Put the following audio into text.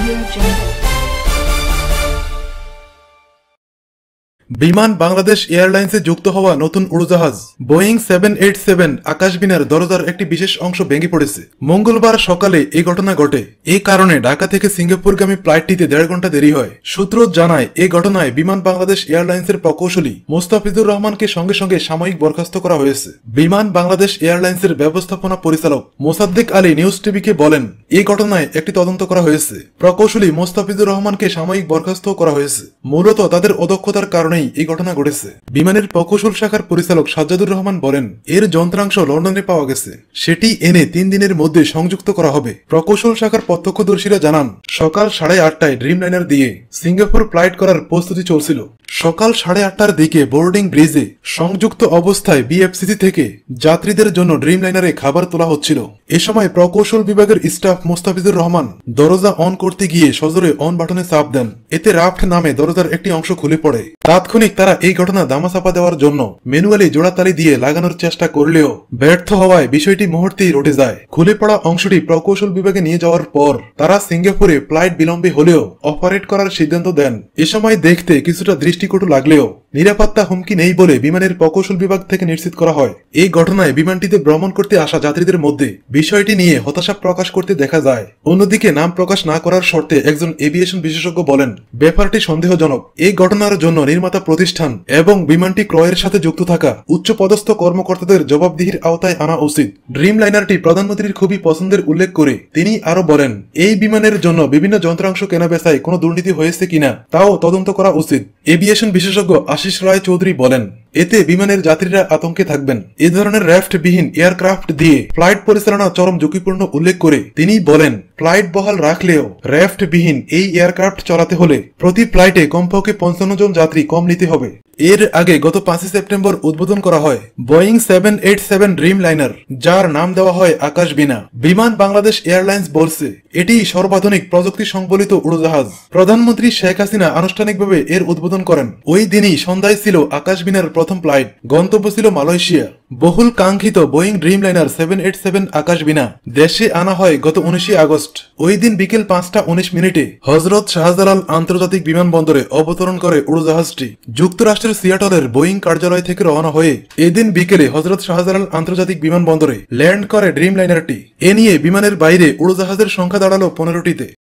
Audio Jungle. বিমান বাংলাদেশ এয়ারলাইন্সে যুক্ত হওয়া নতুন উড়োজাহাজ বোয়িং সেভেন এইট সেভেন আকাশবিনের দরজার একটি বিশেষ অংশ ভেঙে পড়েছে মঙ্গলবার সকালে এই ঘটনা ঘটে এ কারণে ঢাকা থেকে সিঙ্গাপুরগামী ফ্লাইটটিতে দেড় ঘন্টা দেরি হয় সূত্র জানায় এ ঘটনায় বিমান বাংলাদেশ এয়ারলাইন্সের প্রকৌশলী মোস্তাফিজুর রহমানকে সঙ্গে সঙ্গে সাময়িক বরখাস্ত করা হয়েছে বিমান বাংলাদেশ এয়ারলাইন্সের ব্যবস্থাপনা পরিচালক মোসাদ্দিক আলী নিউজ টিভিকে বলেন এই ঘটনায় একটি তদন্ত করা হয়েছে প্রকৌশলী মোস্তাফিজুর রহমানকে সাময়িক বরখাস্ত করা হয়েছে মূলত তাদের অদক্ষতার কারণে ঘটনায় এই ঘটনা ঘটেছে বিমানের প্রকৌশল শাখার পরিচালক সাজ্জাদুর রহমান বলেন এর যন্ত্রাংশ লন্ডনে পাওয়া গেছে সেটি এনে তিন দিনের মধ্যে সংযুক্ত করা হবে প্রকৌশল শাখার প্রত্যক্ষদর্শীরা জানান সকাল সাড়ে আটটায় ড্রিম লাইনার দিয়ে সিঙ্গাপুর ফ্লাইট করার প্রস্তুতি চলছিল সকাল সাড়ে আটটার দিকে বোর্ডিং ব্রিজে সংযুক্ত অবস্থায় বিএফসিসি থেকে যাত্রীদের জন্য ড্রিম লাইনারে খাবার তোলা হচ্ছিল এ সময় প্রকৌশল বিভাগের স্টাফ মোস্তাফিজুর রহমান দরজা অন করতে গিয়ে সজরে অন বাটনে চাপ দেন এতে রাফট নামে দরজার একটি অংশ খুলে পড়ে তাৎক্ষণিক তারা এই ঘটনা দামাচাপা দেওয়ার জন্য ম্যানুয়ালি জোড়াতালি দিয়ে লাগানোর চেষ্টা করলেও ব্যর্থ হওয়ায় বিষয়টি মুহূর্তেই রটে যায় খুলে পড়া অংশটি প্রকৌশল বিভাগে নিয়ে যাওয়ার পর তারা সিঙ্গাপুরে ফ্লাইট বিলম্বে হলেও অপারেট করার সিদ্ধান্ত দেন এ সময় দেখতে কিছুটা দৃষ্টিকটু লাগলেও নিরাপত্তা হুমকি নেই বলে বিমানের প্রকৌশল বিভাগ থেকে নিশ্চিত করা হয় এই ঘটনায় বিমানটিতে ভ্রমণ করতে আসা যাত্রীদের মধ্যে বিষয়টি নিয়ে হতাশা প্রকাশ করতে দেখা যায় অন্যদিকে নাম প্রকাশ না করার শর্তে একজন এভিয়েশন বিশেষজ্ঞ বলেন ব্যাপারটি সন্দেহজনক এই ঘটনার জন্য নির্মাতা প্রতিষ্ঠান এবং বিমানটি ক্রয়ের সাথে যুক্ত থাকা উচ্চ পদস্থ কর্মকর্তাদের জবাবদিহির আওতায় আনা উচিত ড্রিম লাইনারটি প্রধানমন্ত্রীর খুবই পছন্দের উল্লেখ করে তিনি আরো বলেন এই বিমানের জন্য বিভিন্ন যন্ত্রাংশ কেনা কোনো দুর্নীতি হয়েছে কিনা তাও তদন্ত করা উচিত এভিয়েশন বিশেষজ্ঞ আশিস রায় চৌধুরী বলেন এতে বিমানের যাত্রীরা আতঙ্কে থাকবেন এ ধরনের র্যাফটবিহীন এয়ারক্রাফট দিয়ে ফ্লাইট পরিচালনা চরম ঝুঁকিপূর্ণ উল্লেখ করে তিনি বলেন ফ্লাইট বহাল রাখলেও বিহীন এই এয়ারক্রাফট চলাতে হলে প্রতি ফ্লাইটে কমপক্ষে পঞ্চান্ন জন যাত্রী কম নিতে হবে এর আগে গত পাঁচই সেপ্টেম্বর উদ্বোধন করা হয় Boeing seven eight seven Dreamliner যার নাম দেওয়া হয় আকাশ বিনা বিমান বাংলাদেশ এয়ারলাইন্স বলছে এটি সর্বাধুনিক প্রযুক্তি সংবলিত উড়োজাহাজ প্রধানমন্ত্রী শেখ হাসিনা আনুষ্ঠানিকভাবে এর উদ্বোধন করেন ওই দিনই সন্ধ্যায় ছিল আকাশ বিনার প্রথম ফ্লাইট গন্তব্য ছিল মালয়েশিয়া বহুল কাঙ্ক্ষিত Boeing Dreamliner seven eight seven আকাশবিনা দেশে আনা হয় গত উনিশে আগস্ট ওই দিন বিকেল পাঁচটা উনিশ মিনিটে হজরত শাহজালাল আন্তর্জাতিক বিমানবন্দরে অবতরণ করে উড়োজাহাজটি যুক্তরাষ্ট্রের সিয়াটলের বোয়িং কার্যালয় থেকে রওনা হয়ে এদিন বিকেলে হজরত শাহজালাল আন্তর্জাতিক বিমানবন্দরে ল্যান্ড করে ড্রিমলাইনারটি এ নিয়ে বিমানের বাইরে উড়োজাহাজের সংখ্যা দাঁড়ালো পনেরোটিতে